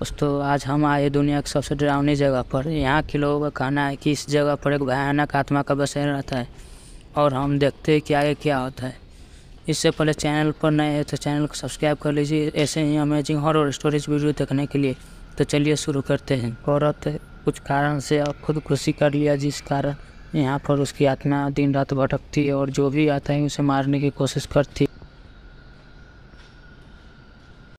दोस्तों आज हम आए दुनिया के सबसे डरावनी जगह पर यहाँ के लोगों का कहना है कि इस जगह पर एक भयानक आत्मा का बसेरा रहता है और हम देखते हैं कि आगे क्या होता है इससे पहले चैनल पर नए हैं तो चैनल को सब्सक्राइब कर लीजिए ऐसे ही अमेजिंग हॉरर स्टोरीज वीडियो देखने के लिए तो चलिए शुरू करते हैं औरत तो कुछ कारण से अब खुदकुशी कर लिया जिस कारण यहाँ पर उसकी आत्मा दिन रात भटकती है और जो भी आता है उसे मारने की कोशिश करती